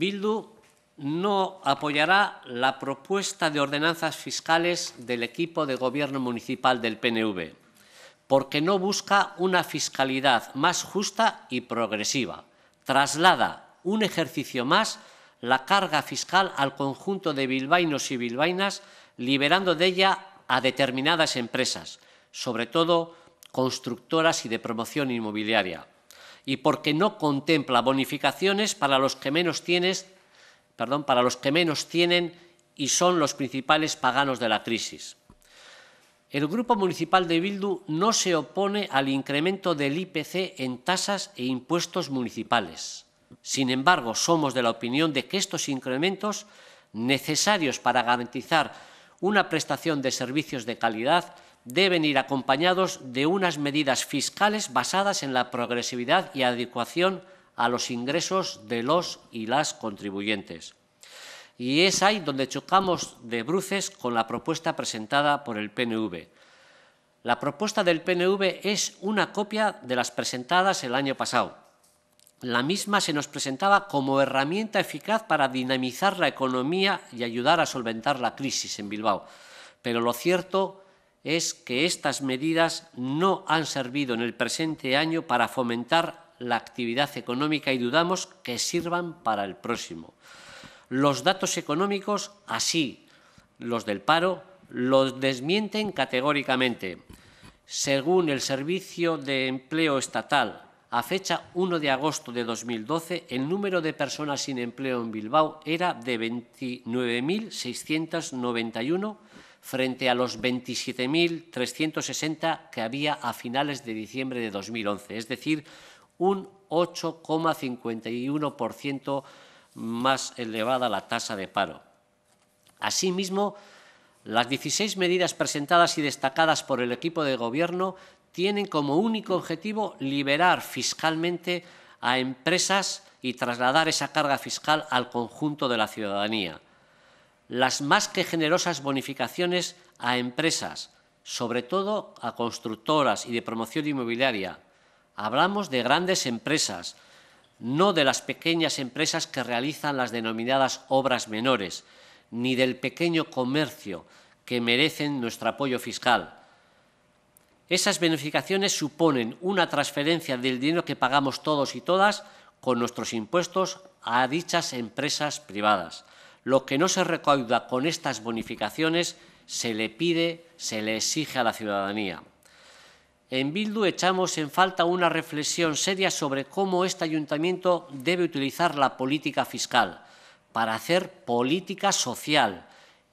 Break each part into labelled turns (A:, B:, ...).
A: Bildu no apoyará la propuesta de ordenanzas fiscales del equipo de gobierno municipal del PNV, porque no busca una fiscalidad más justa y progresiva. Traslada un ejercicio más la carga fiscal al conjunto de bilbainos y bilbainas, liberando de ella a determinadas empresas, sobre todo constructoras y de promoción inmobiliaria y porque no contempla bonificaciones para los que menos perdón, para los que menos tienen y son los principales paganos de la crisis. El Grupo Municipal de Bildu no se opone al incremento del IPC en tasas e impuestos municipales. Sin embargo, somos de la opinión de que estos incrementos necesarios para garantizar una prestación de servicios de calidad deben ir acompañados de unas medidas fiscales basadas en la progresividad y adecuación a los ingresos de los y las contribuyentes. Y es ahí donde chocamos de bruces con la propuesta presentada por el PNV. La propuesta del PNV es una copia de las presentadas el año pasado. La misma se nos presentaba como herramienta eficaz para dinamizar la economía y ayudar a solventar la crisis en Bilbao. Pero lo cierto es que estas medidas no han servido en el presente año para fomentar la actividad económica y dudamos que sirvan para el próximo. Los datos económicos, así los del paro, los desmienten categóricamente. Según el Servicio de Empleo Estatal, a fecha 1 de agosto de 2012, el número de personas sin empleo en Bilbao era de 29.691 frente a los 27.360 que había a finales de diciembre de 2011, es decir, un 8,51% más elevada la tasa de paro. Asimismo, las 16 medidas presentadas y destacadas por el equipo de Gobierno tienen como único objetivo liberar fiscalmente a empresas y trasladar esa carga fiscal al conjunto de la ciudadanía las más que generosas bonificaciones a empresas, sobre todo a constructoras y de promoción inmobiliaria. Hablamos de grandes empresas, no de las pequeñas empresas que realizan las denominadas obras menores, ni del pequeño comercio que merecen nuestro apoyo fiscal. Esas bonificaciones suponen una transferencia del dinero que pagamos todos y todas con nuestros impuestos a dichas empresas privadas lo que no se recauda con estas bonificaciones se le pide, se le exige a la ciudadanía. En Bildu echamos en falta una reflexión seria sobre cómo este ayuntamiento debe utilizar la política fiscal para hacer política social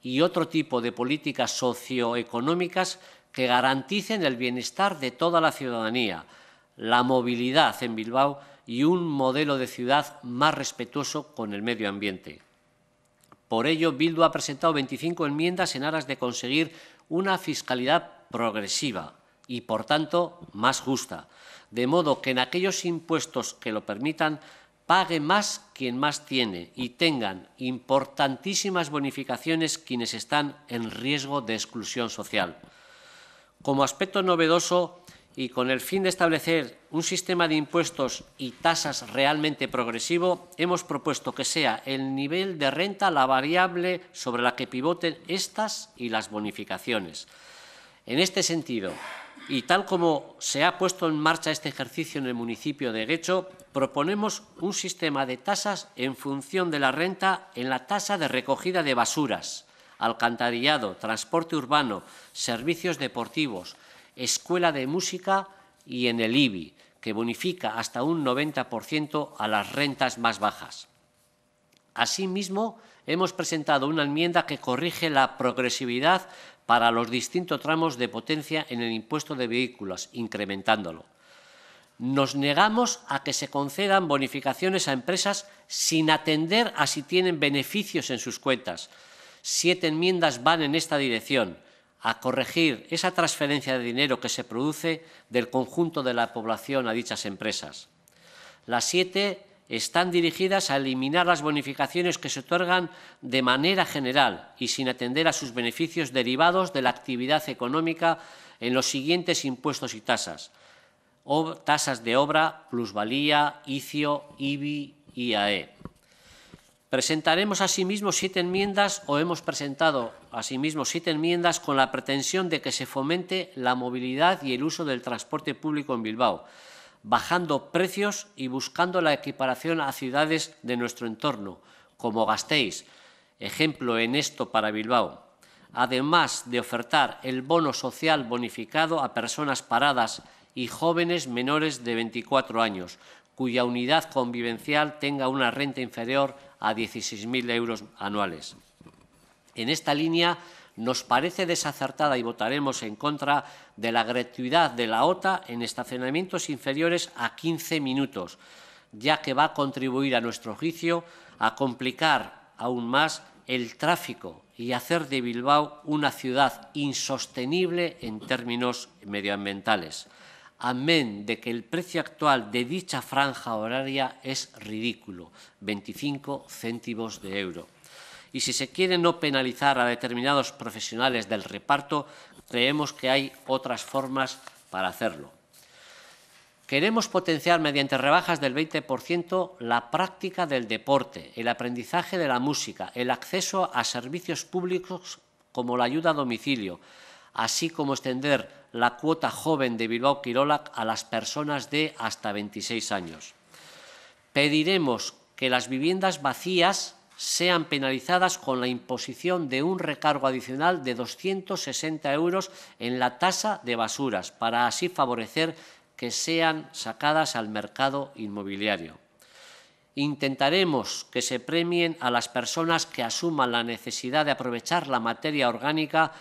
A: y otro tipo de políticas socioeconómicas que garanticen el bienestar de toda la ciudadanía, la movilidad en Bilbao y un modelo de ciudad más respetuoso con el medio ambiente. Por ello, Bildu ha presentado 25 enmiendas en aras de conseguir una fiscalidad progresiva y, por tanto, más justa, de modo que en aquellos impuestos que lo permitan pague más quien más tiene y tengan importantísimas bonificaciones quienes están en riesgo de exclusión social. Como aspecto novedoso, y con el fin de establecer un sistema de impuestos y tasas realmente progresivo, hemos propuesto que sea el nivel de renta la variable sobre la que pivoten estas y las bonificaciones. En este sentido, y tal como se ha puesto en marcha este ejercicio en el municipio de Guecho, proponemos un sistema de tasas en función de la renta en la tasa de recogida de basuras, alcantarillado, transporte urbano, servicios deportivos, Escuela de Música y en el IBI, que bonifica hasta un 90% a las rentas más bajas. Asimismo, hemos presentado una enmienda que corrige la progresividad para los distintos tramos de potencia en el impuesto de vehículos, incrementándolo. Nos negamos a que se concedan bonificaciones a empresas sin atender a si tienen beneficios en sus cuentas. Siete enmiendas van en esta dirección a corregir esa transferencia de dinero que se produce del conjunto de la población a dichas empresas. Las siete están dirigidas a eliminar las bonificaciones que se otorgan de manera general y sin atender a sus beneficios derivados de la actividad económica en los siguientes impuestos y tasas. O, tasas de obra, plusvalía, ICIO, IBI, IAE. Presentaremos asimismo siete enmiendas o hemos presentado asimismo siete enmiendas con la pretensión de que se fomente la movilidad y el uso del transporte público en Bilbao, bajando precios y buscando la equiparación a ciudades de nuestro entorno, como Gasteiz, ejemplo en esto para Bilbao. Además de ofertar el bono social bonificado a personas paradas y jóvenes menores de 24 años, cuya unidad convivencial tenga una renta inferior a 16.000 euros anuales. En esta línea nos parece desacertada y votaremos en contra de la gratuidad de la OTA en estacionamientos inferiores a 15 minutos, ya que va a contribuir a nuestro juicio a complicar aún más el tráfico y hacer de Bilbao una ciudad insostenible en términos medioambientales amén de que el precio actual de dicha franja horaria es ridículo, 25 céntimos de euro. Y si se quiere no penalizar a determinados profesionales del reparto, creemos que hay otras formas para hacerlo. Queremos potenciar mediante rebajas del 20% la práctica del deporte, el aprendizaje de la música, el acceso a servicios públicos como la ayuda a domicilio, así como extender la cuota joven de Bilbao Kirolak a las personas de hasta 26 años. Pediremos que las viviendas vacías sean penalizadas con la imposición de un recargo adicional de 260 euros en la tasa de basuras, para así favorecer que sean sacadas al mercado inmobiliario. Intentaremos que se premien a las personas que asuman la necesidad de aprovechar la materia orgánica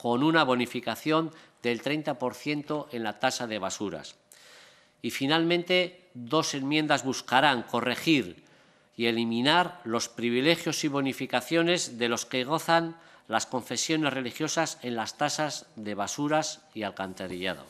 A: con una bonificación del 30% en la tasa de basuras. Y finalmente, dos enmiendas buscarán corregir y eliminar los privilegios y bonificaciones de los que gozan las confesiones religiosas en las tasas de basuras y alcantarillado.